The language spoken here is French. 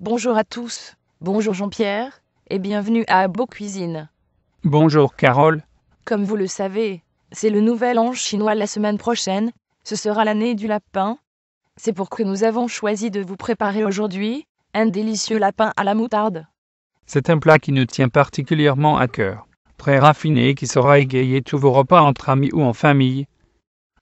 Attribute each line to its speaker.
Speaker 1: Bonjour à tous, bonjour Jean-Pierre, et bienvenue à Beau Cuisine.
Speaker 2: Bonjour Carole.
Speaker 1: Comme vous le savez, c'est le nouvel an chinois la semaine prochaine, ce sera l'année du lapin. C'est pourquoi nous avons choisi de vous préparer aujourd'hui un délicieux lapin à la moutarde.
Speaker 3: C'est un plat qui nous tient particulièrement à cœur, très raffiné qui saura égayer tous vos repas entre amis ou en famille,